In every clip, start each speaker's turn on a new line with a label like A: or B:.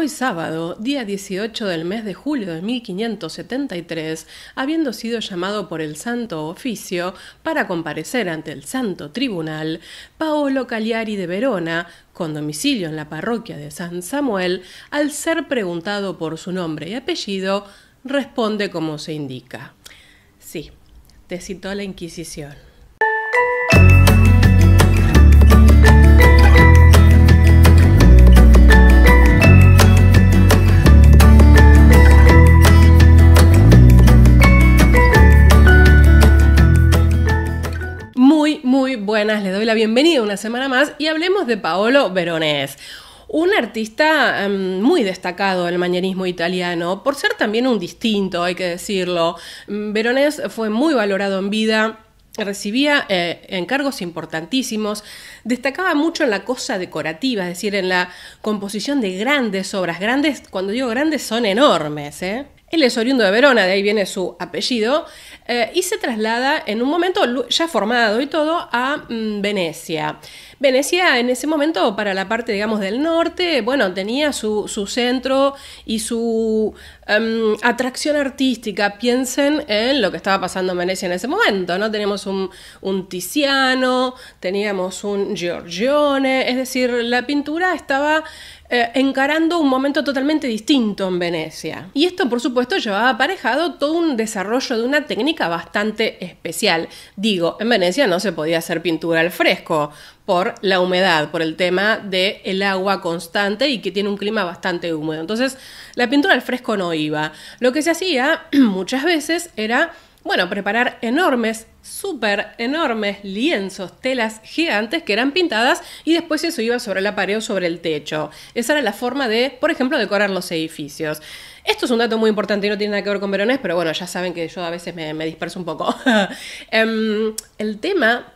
A: Hoy sábado, día 18 del mes de julio de 1573, habiendo sido llamado por el Santo Oficio para comparecer ante el Santo Tribunal, Paolo Cagliari de Verona, con domicilio en la parroquia de San Samuel, al ser preguntado por su nombre y apellido, responde como se indica. Sí, te citó la Inquisición. buenas, les doy la bienvenida una semana más y hablemos de Paolo Veronés. Un artista em, muy destacado del mañanismo italiano, por ser también un distinto, hay que decirlo. Mm, Veronés fue muy valorado en vida, recibía eh, encargos importantísimos, destacaba mucho en la cosa decorativa, es decir, en la composición de grandes obras. Grandes, cuando digo grandes, son enormes. ¿eh? Él es oriundo de Verona, de ahí viene su apellido, eh, y se traslada en un momento ya formado y todo a mm, Venecia. Venecia en ese momento para la parte, digamos, del norte, bueno, tenía su, su centro y su Em, atracción artística, piensen en lo que estaba pasando en Venecia en ese momento, ¿no? Teníamos un, un Tiziano, teníamos un Giorgione, es decir, la pintura estaba eh, encarando un momento totalmente distinto en Venecia. Y esto, por supuesto, llevaba aparejado todo un desarrollo de una técnica bastante especial. Digo, en Venecia no se podía hacer pintura al fresco por la humedad, por el tema del el agua constante y que tiene un clima bastante húmedo. Entonces, la pintura al fresco no lo que se hacía muchas veces era, bueno, preparar enormes, súper enormes lienzos, telas gigantes que eran pintadas y después eso iba sobre la pared o sobre el techo. Esa era la forma de, por ejemplo, decorar los edificios. Esto es un dato muy importante y no tiene nada que ver con verones, pero bueno, ya saben que yo a veces me, disperso un poco. Em, el tema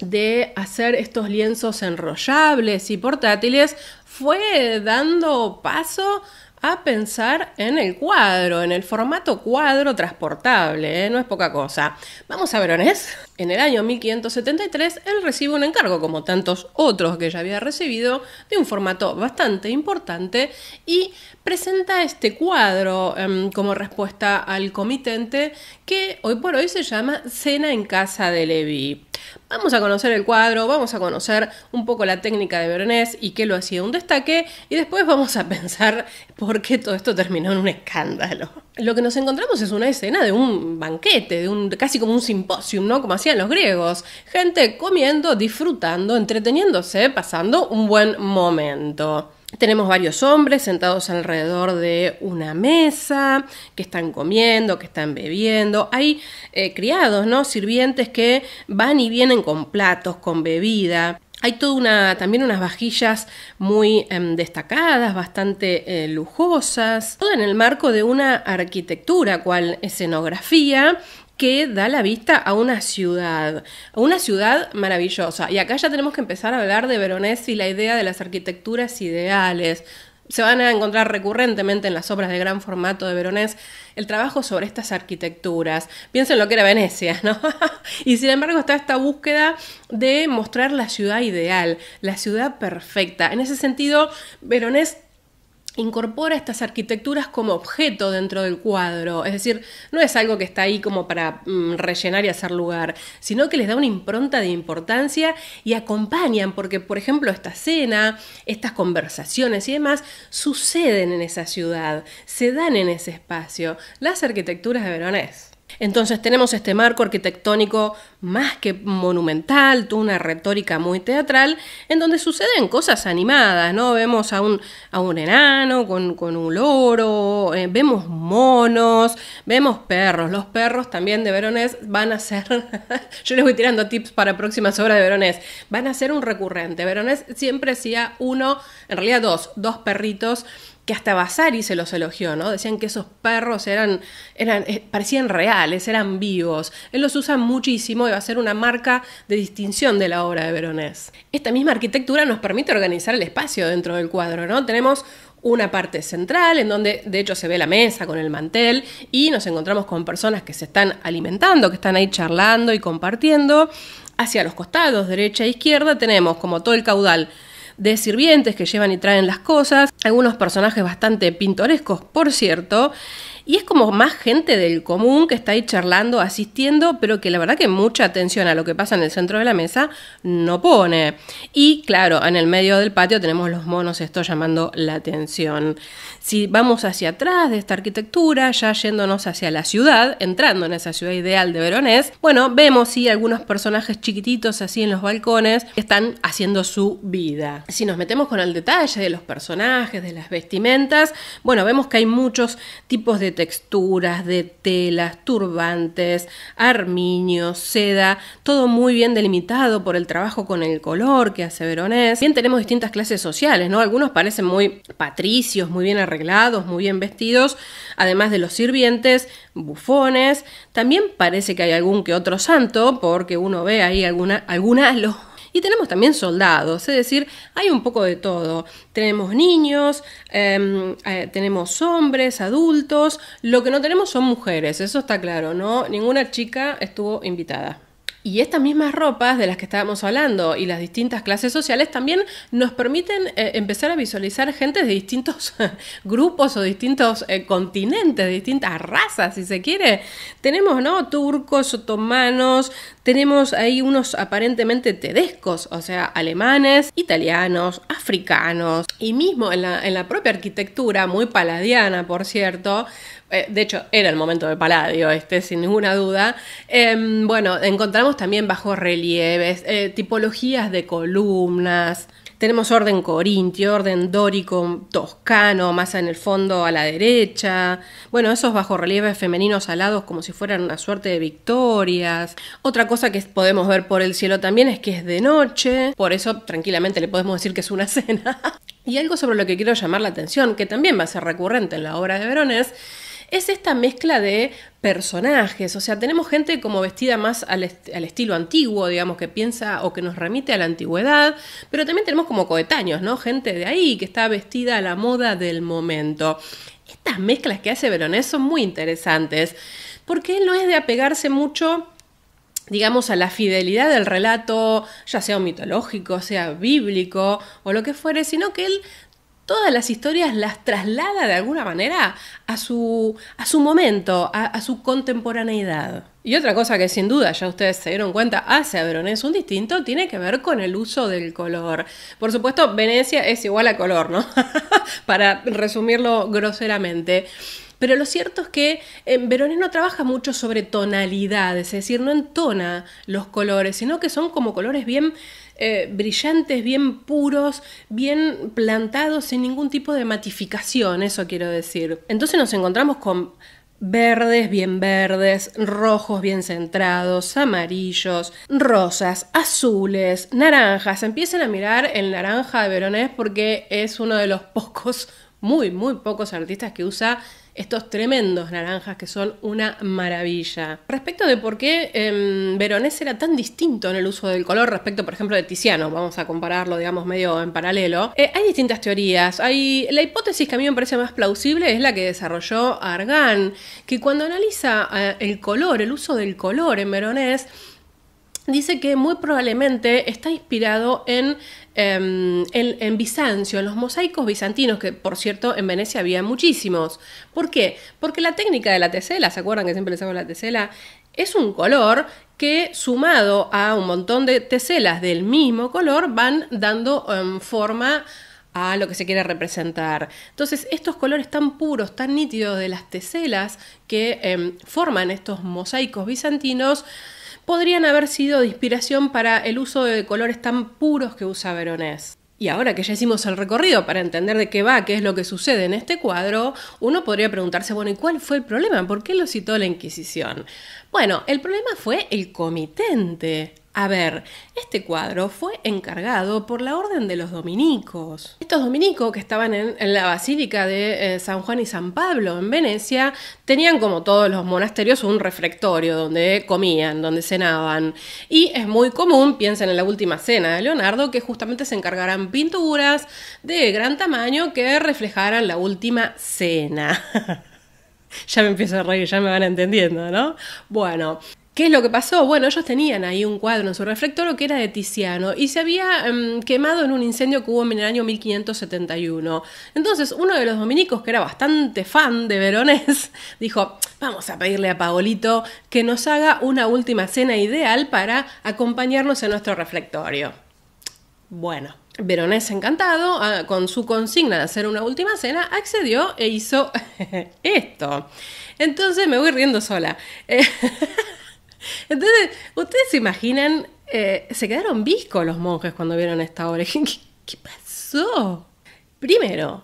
A: de hacer estos lienzos enrollables y portátiles fue dando paso a pensar en el cuadro, en el formato cuadro transportable, ¿eh? no es poca cosa. Vamos a verones. En el año 1573 él recibe un encargo, como tantos otros que ya había recibido, de un formato bastante importante y presenta este cuadro em, como respuesta al comitente que hoy por hoy se llama Cena en Casa de Levi. Vamos a conocer el cuadro, vamos a conocer un poco la técnica de Veronés y qué lo hacía un destaque, y después vamos a pensar por qué todo esto terminó en un escándalo. Lo que nos encontramos es una escena de un banquete, de un casi como un simposium, ¿no? Como hacían los griegos. Gente comiendo, disfrutando, entreteniéndose, pasando un buen momento. Tenemos varios hombres sentados alrededor de una mesa, que están comiendo, que están bebiendo. Hay eh, criados, ¿no? Sirvientes que van y vienen con platos, con bebida. Hay toda una, también unas vajillas muy em, destacadas, bastante eh, lujosas, todo en el marco de una arquitectura, cual escenografía que da la vista a una ciudad, a una ciudad maravillosa. Y acá ya tenemos que empezar a hablar de veronesi y la idea de las arquitecturas ideales, se van a encontrar recurrentemente en las obras de gran formato de Veronés el trabajo sobre estas arquitecturas. Piensen lo que era Venecia, ¿no? y sin embargo está esta búsqueda de mostrar la ciudad ideal, la ciudad perfecta. En ese sentido, Veronés incorpora estas arquitecturas como objeto dentro del cuadro, es decir, no es algo que está ahí como para mm, rellenar y hacer lugar, sino que les da una impronta de importancia y acompañan, porque por ejemplo esta cena, estas conversaciones y demás suceden en esa ciudad, se dan en ese espacio. Las arquitecturas de Veronés. Entonces tenemos este marco arquitectónico más que monumental, una retórica muy teatral, en donde suceden cosas animadas, ¿no? Vemos a un, a un enano con, un loro, eh, vemos monos, vemos perros. Los perros también de Veronés van a ser, yo les voy tirando tips para próximas obras de Veronés, van a ser un recurrente. Veronés siempre hacía uno, en realidad dos, dos perritos que hasta Vasari se los elogió, ¿no? Decían que esos perros eran, eran, eh, parecían reales, eran vivos. Él los usa muchísimo y va a ser una marca de distinción de la obra de Veronés. Esta misma arquitectura nos permite organizar el espacio dentro del cuadro, ¿no? Tenemos una parte central en donde de hecho se ve la mesa con el mantel y nos encontramos con personas que se están alimentando, que están ahí charlando y compartiendo. Hacia los costados, derecha e izquierda, tenemos como todo el caudal de sirvientes que llevan y traen las cosas, algunos personajes bastante pintorescos, por cierto, y es como más gente del común que está ahí charlando, asistiendo, pero que la verdad que mucha atención a lo que pasa en el centro de la mesa no pone. Y claro, en el medio del patio tenemos los monos, esto llamando la atención. Si vamos hacia atrás de esta arquitectura, ya yéndonos hacia la ciudad, entrando en esa ciudad ideal de Veronés, bueno, vemos si algunos personajes chiquititos así en los balcones que están haciendo su vida. Si nos metemos con el detalle de los personajes, de las vestimentas, bueno, vemos que hay muchos tipos de texturas, de telas, turbantes, armiño seda, todo muy bien delimitado por el trabajo con el color que hace Veronés. Bien tenemos distintas clases sociales, ¿no? Algunos parecen muy patricios, muy bien arreglados, muy bien vestidos, además de los sirvientes, bufones. También parece que hay algún que otro santo, porque uno ve ahí alguna, algún tenemos también soldados, es decir, hay un poco de todo. Tenemos niños, em, eh, tenemos hombres, adultos, lo que no tenemos son mujeres, eso está claro, ¿no? Ninguna chica estuvo invitada. Y estas mismas ropas de las que estábamos hablando y las distintas clases sociales también nos permiten eh, empezar a visualizar gente de distintos grupos o distintos eh, continentes, distintas razas, si se quiere. Tenemos, ¿no? Turcos, otomanos, tenemos ahí unos aparentemente tedescos, o sea, alemanes, italianos, africanos y mismo en la, propia arquitectura, muy paladiana, por cierto, eh, de hecho, era el momento de Paladio, este, sin ninguna duda. Em, bueno, encontramos también bajorrelieves, eh, tipologías de columnas. Tenemos orden corintio, orden dórico, toscano, más en el fondo a la derecha. Bueno, esos bajorrelieves femeninos alados como si fueran una suerte de victorias. Otra cosa que podemos ver por el cielo también es que es de noche, por eso tranquilamente le podemos decir que es una cena. y algo sobre lo que quiero llamar la atención, que también va a ser recurrente en la obra de Verones, es esta mezcla de personajes, o sea, tenemos gente como vestida más al, estilo antiguo, digamos, que piensa o que nos remite a la antigüedad, pero también tenemos como coetáneos, ¿no? Gente de ahí que está vestida a la moda del momento. Estas mezclas que hace Veronés son muy interesantes, porque él no es de apegarse mucho digamos, a la fidelidad del relato, ya sea mitológico, sea bíblico o lo que fuere, sino que él todas las historias las traslada de alguna manera a su, a su momento, a, su contemporaneidad. Y otra cosa que sin duda ya ustedes se dieron cuenta hace a Veronés un distinto tiene que ver con el uso del color. Por supuesto, Venecia es igual a color, ¿no? Para resumirlo groseramente. Pero lo cierto es que eh, Veronés no trabaja mucho sobre tonalidades, es decir, no entona los colores, sino que son como colores bien eh, brillantes, bien puros, bien plantados, sin ningún tipo de matificación, eso quiero decir. Entonces nos encontramos con verdes, bien verdes, rojos, bien centrados, amarillos, rosas, azules, naranjas. Empiecen a mirar el naranja de Veronés porque es uno de los pocos, muy, muy pocos artistas que usa estos tremendos naranjas que son una maravilla. Respecto de por qué em, Veronés era tan distinto en el uso del color respecto, por ejemplo, de Tiziano, vamos a compararlo, digamos, medio en paralelo, eh, hay distintas teorías. Hay, la hipótesis que a mí me parece más plausible es la que desarrolló Argan, que cuando analiza eh, el color, el uso del color en Veronés, dice que muy probablemente está inspirado en Em, en, Bizancio, en los mosaicos bizantinos, que por cierto en Venecia había muchísimos. ¿Por qué? Porque la técnica de la tesela, ¿se acuerdan que siempre les hago la tesela? Es un color que sumado a un montón de teselas del mismo color van dando em, forma a lo que se quiere representar. Entonces, estos colores tan puros, tan nítidos de las teselas que em, forman estos mosaicos bizantinos, podrían haber sido de inspiración para el uso de colores tan puros que usa Veronés. Y ahora que ya hicimos el recorrido para entender de qué va, qué es lo que sucede en este cuadro, uno podría preguntarse, bueno, ¿y cuál fue el problema? ¿Por qué lo citó la Inquisición? Bueno, el problema fue el comitente. A ver, este cuadro fue encargado por la Orden de los Dominicos. Estos dominicos que estaban en, la Basílica de eh, San Juan y San Pablo en Venecia tenían como todos los monasterios un refectorio donde comían, donde cenaban. Y es muy común, piensen en la última cena de Leonardo, que justamente se encargaran pinturas de gran tamaño que reflejaran la última cena. ya me empiezo a reír, ya me van entendiendo, ¿no? Bueno, ¿Qué es lo que pasó? Bueno, ellos tenían ahí un cuadro en su reflector que era de Tiziano y se había em, quemado en un incendio que hubo en el año 1571. Entonces, uno de los dominicos, que era bastante fan de Veronés, dijo, vamos a pedirle a Paolito que nos haga una última cena ideal para acompañarnos en nuestro reflectorio. Bueno, Veronés encantado, ah, con su consigna de hacer una última cena, accedió e hizo esto. Entonces me voy riendo sola. Eh, Entonces, ¿ustedes se imaginan? Eh, se quedaron viscos los monjes cuando vieron esta obra. qué pasó? Primero,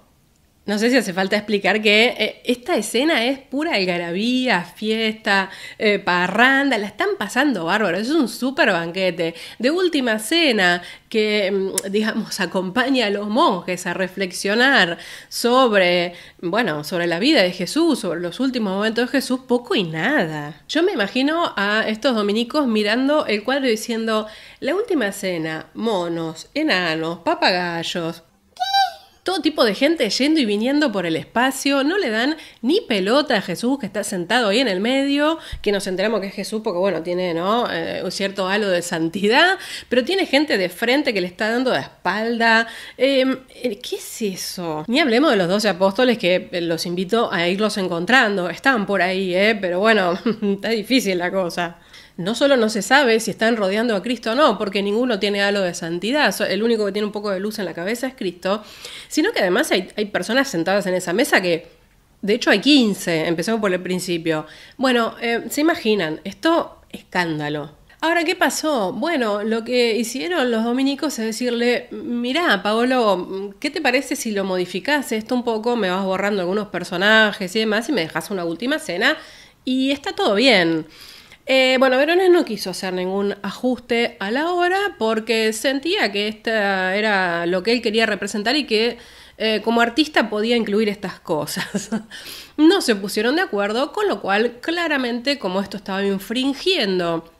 A: no sé si hace falta explicar que eh, esta escena es pura algarabía, fiesta, eh, parranda, la están pasando bárbaro, es un súper banquete. De última cena que, mm, digamos, acompaña a los monjes a reflexionar sobre, bueno, sobre la vida de Jesús, sobre los últimos momentos de Jesús, poco y nada. Yo me imagino a estos dominicos mirando el cuadro diciendo, la última cena, monos, enanos, papagayos, todo tipo de gente yendo y viniendo por el espacio, no le dan ni pelota a Jesús que está sentado ahí en el medio, que nos enteramos que es Jesús porque bueno, tiene ¿no? Eh, un cierto halo de santidad, pero tiene gente de frente que le está dando de espalda. Em, eh, ¿Qué es eso? Ni hablemos de los doce apóstoles que eh, los invito a irlos encontrando, están por ahí, pero bueno, está difícil la cosa no solo no se sabe si están rodeando a Cristo o no, porque ninguno tiene halo de santidad, el único que tiene un poco de luz en la cabeza es Cristo, sino que además hay, personas sentadas en esa mesa que, de hecho hay 15, empezamos por el principio. Bueno, eh, se imaginan, esto escándalo. Ahora, ¿qué pasó? Bueno, lo que hicieron los dominicos es decirle, mirá, Paolo, ¿qué te parece si lo modificás esto un poco? Me vas borrando algunos personajes y demás y me dejas una última cena y está todo bien. Eh, bueno, Verones no quiso hacer ningún ajuste a la obra porque sentía que esta era lo que él quería representar y que eh, como artista podía incluir estas cosas. no se pusieron de acuerdo, con lo cual claramente como esto estaba infringiendo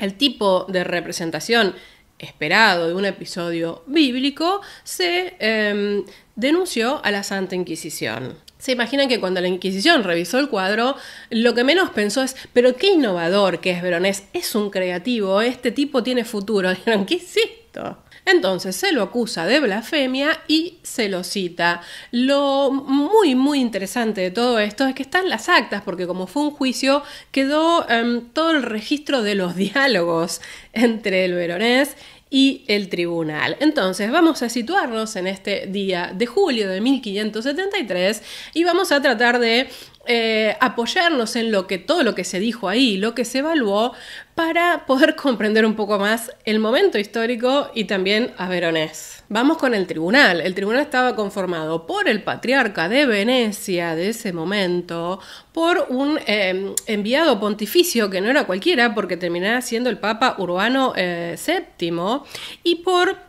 A: el tipo de representación esperado de un episodio bíblico, se em, denunció a la Santa Inquisición se imaginan que cuando la Inquisición revisó el cuadro, lo que menos pensó es, pero qué innovador que es Veronés, es un creativo, este tipo tiene futuro. Dijeron, ¿qué es esto? Entonces se lo acusa de blasfemia y se lo cita. Lo muy, muy interesante de todo esto es que están las actas, porque como fue un juicio, quedó em, todo el registro de los diálogos entre el veronés y el tribunal. Entonces vamos a situarnos en este día de julio de 1573 y vamos a tratar de eh, apoyarnos en lo que todo lo que se dijo ahí, lo que se evaluó, para poder comprender un poco más el momento histórico y también a Veronés. Vamos con el tribunal. El tribunal estaba conformado por el patriarca de Venecia de ese momento, por un em, enviado pontificio que no era cualquiera porque terminaba siendo el Papa Urbano VII eh, y por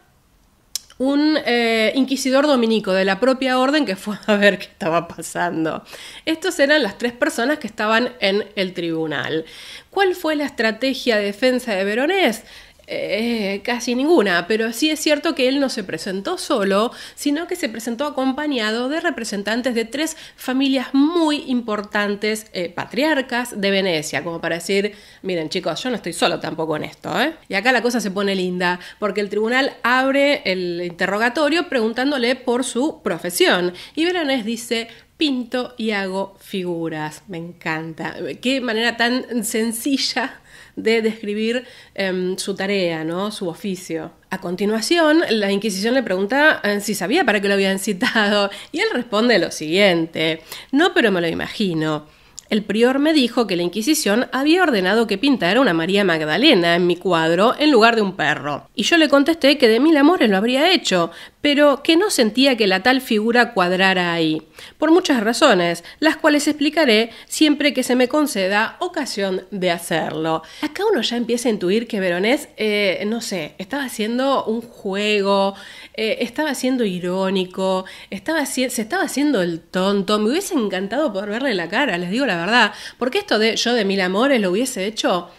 A: un eh, inquisidor dominico de la propia orden que fue a ver qué estaba pasando. Estos eran las tres personas que estaban en el tribunal. ¿Cuál fue la estrategia de defensa de Veronés? Eh, casi ninguna, pero sí es cierto que él no se presentó solo, sino que se presentó acompañado de representantes de tres familias muy importantes, eh, patriarcas de Venecia, como para decir, miren chicos, yo no estoy solo tampoco en esto. ¿eh? Y acá la cosa se pone linda, porque el tribunal abre el interrogatorio preguntándole por su profesión. Y Veronés dice, pinto y hago figuras. Me encanta. Qué manera tan sencilla de describir em, su tarea, ¿no? su oficio. A continuación, la Inquisición le pregunta eh, si sabía para qué lo habían citado y él responde lo siguiente, no, pero me lo imagino. El prior me dijo que la Inquisición había ordenado que pintara una María Magdalena en mi cuadro en lugar de un perro. Y yo le contesté que de mil amores lo habría hecho, pero que no sentía que la tal figura cuadrara ahí, por muchas razones, las cuales explicaré siempre que se me conceda ocasión de hacerlo. Acá uno ya empieza a intuir que Veronés, eh, no sé, estaba haciendo un juego, eh, estaba siendo irónico, estaba, se estaba haciendo el tonto, me hubiese encantado poder verle la cara, les digo la verdad, porque esto de yo de mil amores lo hubiese hecho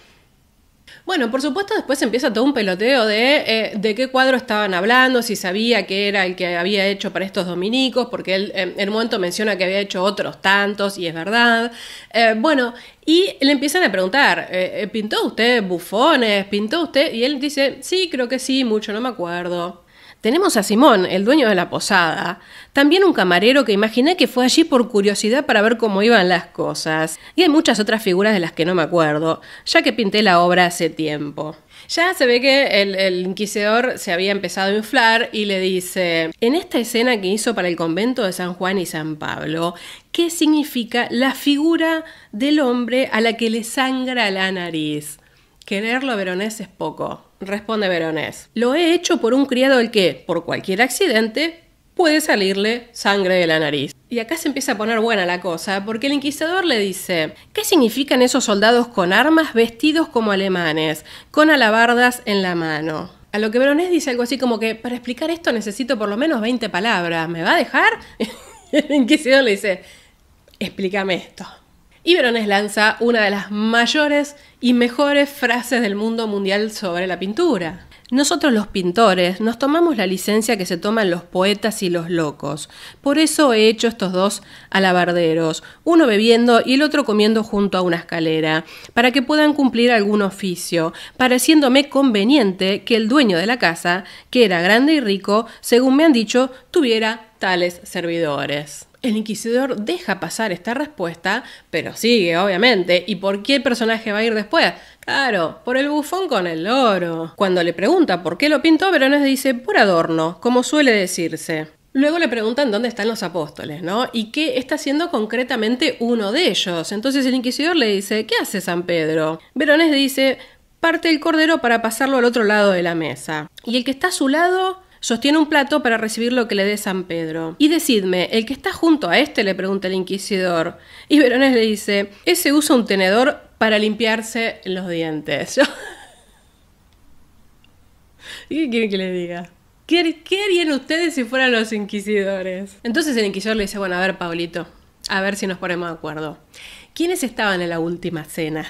A: bueno, por supuesto, después empieza todo un peloteo de eh, de qué cuadro estaban hablando, si sabía que era el que había hecho para estos dominicos, porque él eh, en momento menciona que había hecho otros tantos, y es verdad. Eh, bueno, y le empiezan a preguntar, ¿pintó usted bufones? ¿Pintó usted? Y él dice, sí, creo que sí, mucho, no me acuerdo. Tenemos a Simón, el dueño de la posada, también un camarero que imaginé que fue allí por curiosidad para ver cómo iban las cosas, y hay muchas otras figuras de las que no me acuerdo, ya que pinté la obra hace tiempo. Ya se ve que el, inquisidor se había empezado a inflar y le dice, en esta escena que hizo para el convento de San Juan y San Pablo, ¿qué significa la figura del hombre a la que le sangra la nariz? Quererlo, Veronés, es poco. Responde Veronés. Lo he hecho por un criado al que, por cualquier accidente, puede salirle sangre de la nariz. Y acá se empieza a poner buena la cosa, porque el inquisidor le dice, ¿qué significan esos soldados con armas vestidos como alemanes, con alabardas en la mano? A lo que Veronés dice algo así como que, para explicar esto necesito por lo menos 20 palabras, ¿me va a dejar? el inquisidor le dice, explícame esto y Verones lanza una de las mayores y mejores frases del mundo mundial sobre la pintura. Nosotros los pintores nos tomamos la licencia que se toman los poetas y los locos. Por eso he hecho estos dos alabarderos, uno bebiendo y el otro comiendo junto a una escalera, para que puedan cumplir algún oficio, pareciéndome conveniente que el dueño de la casa, que era grande y rico, según me han dicho, tuviera tales servidores. El inquisidor deja pasar esta respuesta, pero sigue, obviamente. ¿Y por qué el personaje va a ir después? Claro, por el bufón con el oro. Cuando le pregunta por qué lo pintó, Verones dice por adorno, como suele decirse. Luego le preguntan dónde están los apóstoles, ¿no? Y qué está haciendo concretamente uno de ellos. Entonces el inquisidor le dice, ¿qué hace San Pedro? Verones dice, parte el cordero para pasarlo al otro lado de la mesa. Y el que está a su lado Sostiene un plato para recibir lo que le dé San Pedro. Y decidme, ¿el que está junto a este? le pregunta el inquisidor. Y Verones le dice, ese usa un tenedor para limpiarse los dientes. ¿Y qué quieren que le diga? ¿Qué, ¿Qué harían ustedes si fueran los inquisidores? Entonces el inquisidor le dice, bueno, a ver, Paulito, a ver si nos ponemos de acuerdo. ¿Quiénes estaban en la última cena?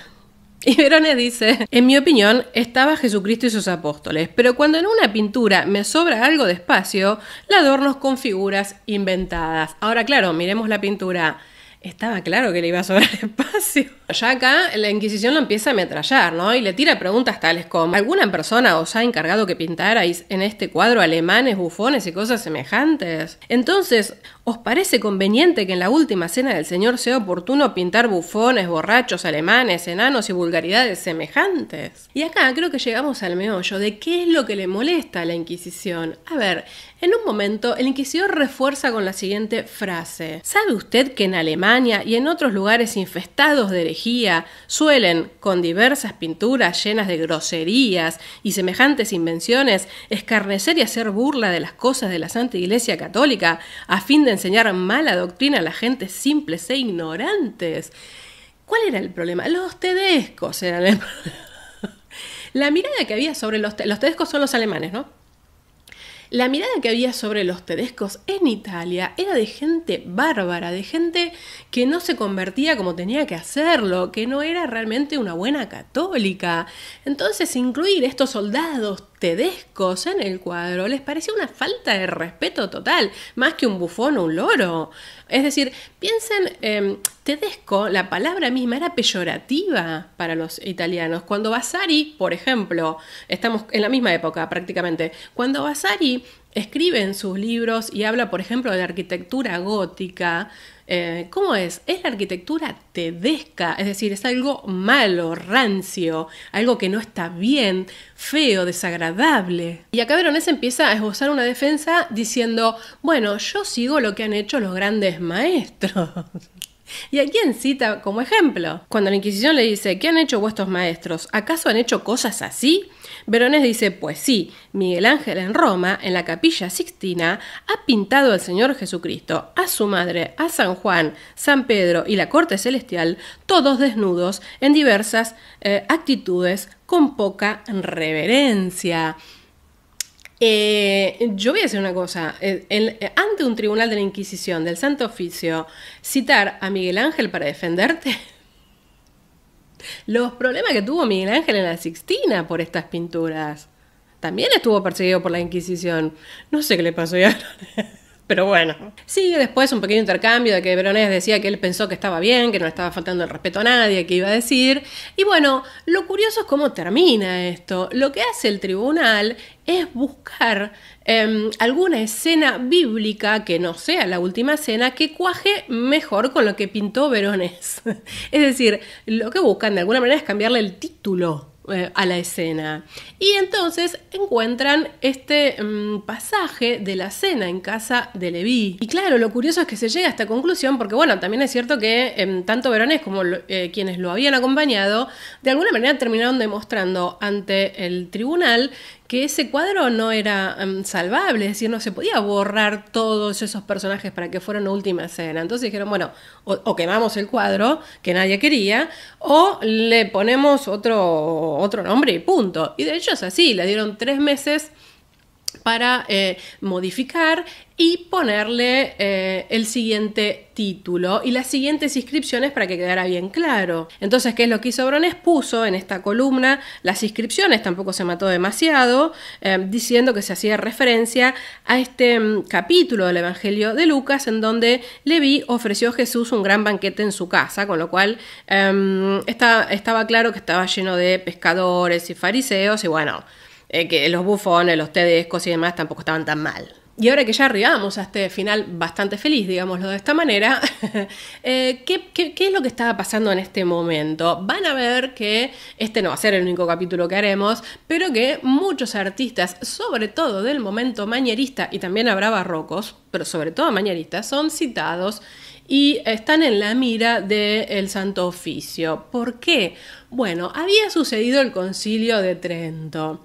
A: Y Verone dice, en mi opinión, estaba Jesucristo y sus apóstoles, pero cuando en una pintura me sobra algo de espacio, la adorno con figuras inventadas. Ahora, claro, miremos la pintura. Estaba claro que le iba a sobrar espacio. Ya acá la Inquisición lo empieza a ametrallar, ¿no? Y le tira preguntas tales como: ¿alguna persona os ha encargado que pintarais en este cuadro alemanes, bufones y cosas semejantes? Entonces, ¿os parece conveniente que en la última cena del Señor sea oportuno pintar bufones, borrachos, alemanes, enanos y vulgaridades semejantes? Y acá creo que llegamos al meollo de qué es lo que le molesta a la Inquisición. A ver, en un momento, el inquisidor refuerza con la siguiente frase. ¿Sabe usted que en Alemania y en otros lugares infestados de herejía suelen, con diversas pinturas llenas de groserías y semejantes invenciones, escarnecer y hacer burla de las cosas de la Santa Iglesia Católica a fin de enseñar mala doctrina a la gente simples e ignorantes? ¿Cuál era el problema? Los tedescos eran el problema. La mirada que había sobre los, los tedescos son los alemanes, ¿no? La mirada que había sobre los tedescos en Italia era de gente bárbara, de gente que no se convertía como tenía que hacerlo, que no era realmente una buena católica. Entonces incluir estos soldados tedescos en el cuadro les parecía una falta de respeto total, más que un bufón o un loro. Es decir, piensen, em, Tedesco, la palabra misma era peyorativa para los italianos. Cuando Vasari, por ejemplo, estamos en la misma época prácticamente, cuando Vasari escribe en sus libros y habla, por ejemplo, de la arquitectura gótica, eh, ¿Cómo es? Es la arquitectura tedesca, es decir, es algo malo, rancio, algo que no está bien, feo, desagradable. Y acá Veronese empieza a esbozar una defensa diciendo, bueno, yo sigo lo que han hecho los grandes maestros. ¿Y a quién cita como ejemplo? Cuando la Inquisición le dice, ¿qué han hecho vuestros maestros? ¿Acaso han hecho cosas así? Verones dice, pues sí, Miguel Ángel en Roma, en la capilla Sixtina, ha pintado al Señor Jesucristo, a su madre, a San Juan, San Pedro y la corte celestial, todos desnudos, en diversas eh, actitudes, con poca reverencia. Eh, yo voy a decir una cosa, eh, eh, ante un tribunal de la Inquisición, del Santo Oficio, citar a Miguel Ángel para defenderte, los problemas que tuvo Miguel Ángel en la Sixtina por estas pinturas, también estuvo perseguido por la Inquisición. No sé qué le pasó ya. Pero bueno, sigue después un pequeño intercambio de que Veronés decía que él pensó que estaba bien, que no estaba faltando el respeto a nadie, que iba a decir. Y bueno, lo curioso es cómo termina esto. Lo que hace el tribunal es buscar em, alguna escena bíblica que no sea la última escena que cuaje mejor con lo que pintó Veronés. es decir, lo que buscan de alguna manera es cambiarle el título eh, a la escena. Y entonces encuentran este mm, pasaje de la cena en casa de Levi... Y claro, lo curioso es que se llega a esta conclusión porque, bueno, también es cierto que em, tanto Verones como eh, quienes lo habían acompañado, de alguna manera terminaron demostrando ante el tribunal que ese cuadro no era em, salvable, es decir, no se podía borrar todos esos personajes para que fueran última escena. Entonces dijeron, bueno, o, quemamos el cuadro que nadie quería, o le ponemos otro, otro nombre y punto. Y de hecho es así, le dieron tres meses para eh, modificar y ponerle eh, el siguiente título y las siguientes inscripciones para que quedara bien claro. Entonces, ¿qué es lo que hizo Brones? Puso en esta columna las inscripciones, tampoco se mató demasiado, eh, diciendo que se hacía referencia a este mm, capítulo del Evangelio de Lucas, en donde Leví ofreció a Jesús un gran banquete en su casa, con lo cual em, estaba claro que estaba lleno de pescadores y fariseos, y bueno, eh, que los bufones, los tedescos y demás tampoco estaban tan mal. Y ahora que ya arribamos a este final bastante feliz, digámoslo de esta manera, eh, ¿qué, es lo que estaba pasando en este momento? Van a ver que este no va a ser el único capítulo que haremos, pero que muchos artistas, sobre todo del momento mañerista, y también habrá barrocos, pero sobre todo mañeristas, son citados y están en la mira del el Santo Oficio. ¿Por qué? Bueno, había sucedido el concilio de Trento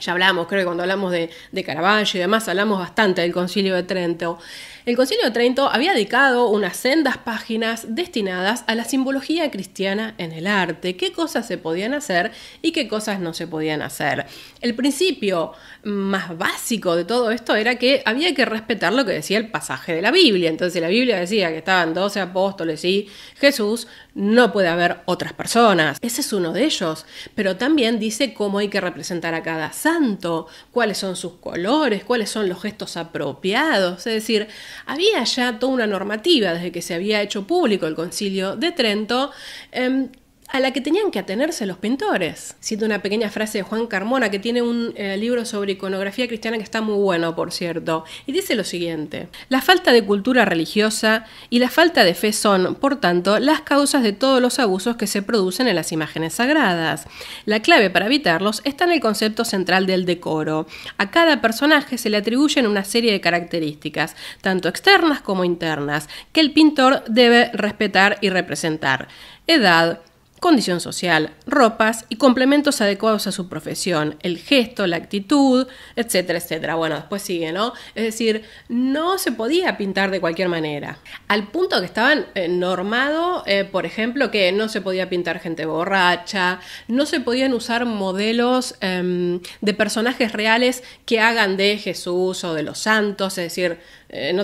A: ya hablamos, creo que cuando hablamos de, de Caravaggio y demás, hablamos bastante del concilio de Trento. El Concilio de Trento había dedicado unas sendas páginas destinadas a la simbología cristiana en el arte, qué cosas se podían hacer y qué cosas no se podían hacer. El principio más básico de todo esto era que había que respetar lo que decía el pasaje de la Biblia. Entonces la Biblia decía que estaban 12 apóstoles y Jesús, no puede haber otras personas. Ese es uno de ellos, pero también dice cómo hay que representar a cada santo, cuáles son sus colores, cuáles son los gestos apropiados, es decir, había ya toda una normativa desde que se había hecho público el concilio de Trento em, a la que tenían que atenerse los pintores. Cito una pequeña frase de Juan Carmona, que tiene un eh, libro sobre iconografía cristiana que está muy bueno, por cierto, y dice lo siguiente. La falta de cultura religiosa y la falta de fe son, por tanto, las causas de todos los abusos que se producen en las imágenes sagradas. La clave para evitarlos está en el concepto central del decoro. A cada personaje se le atribuyen una serie de características, tanto externas como internas, que el pintor debe respetar y representar. Edad, condición social, ropas y complementos adecuados a su profesión, el gesto, la actitud, etcétera, etcétera. Bueno, después sigue, ¿no? Es decir, no se podía pintar de cualquier manera. Al punto que estaban eh, normado, eh, por ejemplo, que no se podía pintar gente borracha, no se podían usar modelos em, de personajes reales que hagan de Jesús o de los santos, es decir, eh,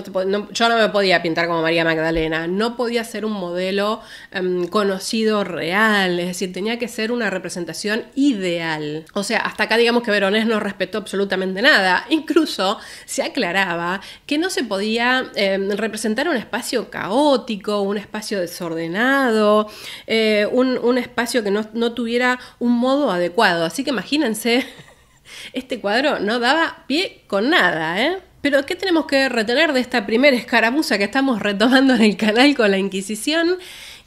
A: yo no me podía pintar como María Magdalena, no podía ser un modelo em, conocido real, es decir, tenía que ser una representación ideal. O sea, hasta acá digamos que Veronés no respetó absolutamente nada, incluso se aclaraba que no se podía em, representar un espacio caótico, un espacio desordenado, eh, un, espacio que no, no tuviera un modo adecuado. Así que imagínense, este cuadro no daba pie con nada, ¿eh? Pero ¿qué tenemos que retener de esta primera escaramuza que estamos retomando en el canal con la Inquisición?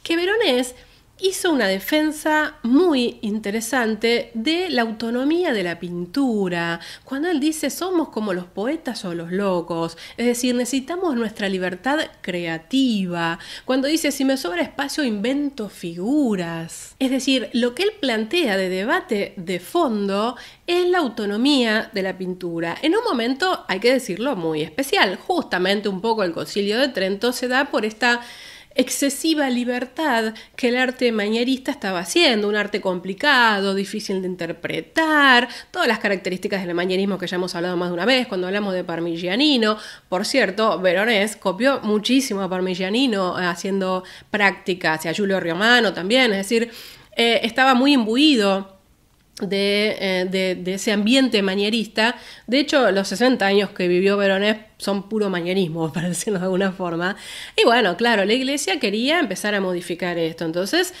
A: Que Verón es hizo una defensa muy interesante de la autonomía de la pintura, cuando él dice somos como los poetas o los locos, es decir, necesitamos nuestra libertad creativa, cuando dice si me sobra espacio invento figuras, es decir, lo que él plantea de debate de fondo es la autonomía de la pintura, en un momento, hay que decirlo, muy especial, justamente un poco el concilio de Trento se da por esta excesiva libertad que el arte mañerista estaba haciendo, un arte complicado, difícil de interpretar, todas las características del mañerismo que ya hemos hablado más de una vez cuando hablamos de Parmigianino. Por cierto, Veronés copió muchísimo a Parmigianino eh, haciendo prácticas, y a Giulio Romano también, es decir, eh, estaba muy imbuido eh, de, ese ambiente manierista. De hecho, los 60 años que vivió Veronés son puro manierismo, para decirlo de alguna forma. Y bueno, claro, la iglesia quería empezar a modificar esto. Entonces,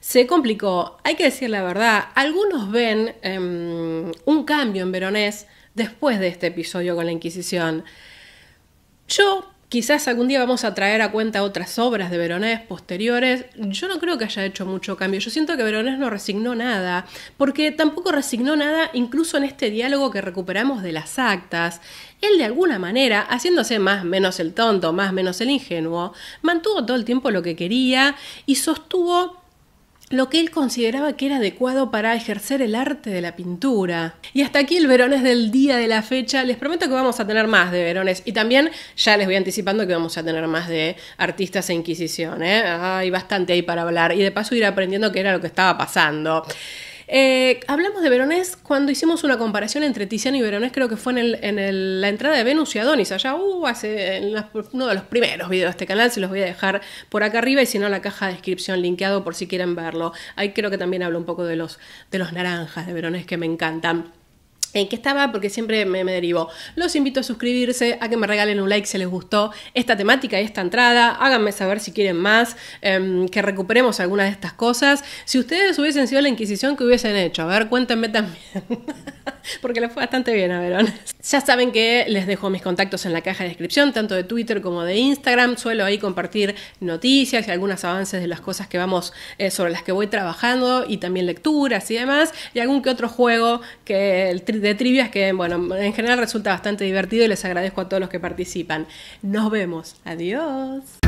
A: se complicó. Hay que decir la verdad, algunos ven em, un cambio en Veronés después de este episodio con la Inquisición. Yo Quizás algún día vamos a traer a cuenta otras obras de Veronés posteriores. Yo no creo que haya hecho mucho cambio. Yo siento que Veronés no resignó nada, porque tampoco resignó nada incluso en este diálogo que recuperamos de las actas. Él de alguna manera, haciéndose más menos el tonto, más menos el ingenuo, mantuvo todo el tiempo lo que quería y sostuvo lo que él consideraba que era adecuado para ejercer el arte de la pintura. Y hasta aquí el Verones del día de la fecha. Les prometo que vamos a tener más de Verones. Y también ya les voy anticipando que vamos a tener más de artistas e Inquisición. ¿eh? Hay bastante ahí para hablar. Y de paso ir aprendiendo qué era lo que estaba pasando. Eh, hablamos de Veronés cuando hicimos una comparación entre Tiziano y Veronés, creo que fue en, la entrada de Venus y Adonis, allá uh, hace en uno de los primeros videos de este canal, se los voy a dejar por acá arriba y si no la caja de descripción linkeado por si quieren verlo. Ahí creo que también hablo un poco de los, de los naranjas de Veronés que me encantan. ¿En qué estaba? Porque siempre me, derivó. Los invito a suscribirse, a que me regalen un like si les gustó esta temática y esta entrada. Háganme saber si quieren más, em, que recuperemos algunas de estas cosas. Si ustedes hubiesen sido la Inquisición, que hubiesen hecho? A ver, cuéntenme también. Porque les fue bastante bien a Verón. Ya saben que les dejo mis contactos en la caja de descripción, tanto de Twitter como de Instagram. Suelo ahí compartir noticias y algunos avances de las cosas que vamos, eh, sobre las que voy trabajando y también lecturas y demás. Y algún que otro juego que el de trivias que, bueno, en general resulta bastante divertido y les agradezco a todos los que participan. Nos vemos. Adiós.